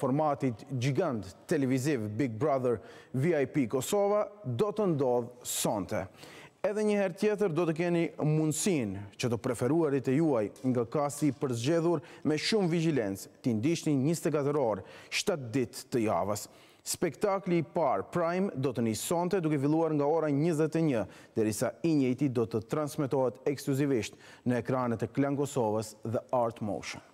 formatit gjigant televiziv Big Brother VIP Kosova do të ndodhë sonte. Edhe njëherë tjetër do të keni mundësin që të preferuarit e juaj nga kasti për zgjedhur me shumë vigilencë të ndishtin 24 orë, 7 dit të javës. Spektakli i par Prime do të një sonte duke villuar nga ora 21, dhe risa i njëti do të transmitohet ekskluzivisht në ekranet e Klan Kosovës dhe Art Motion.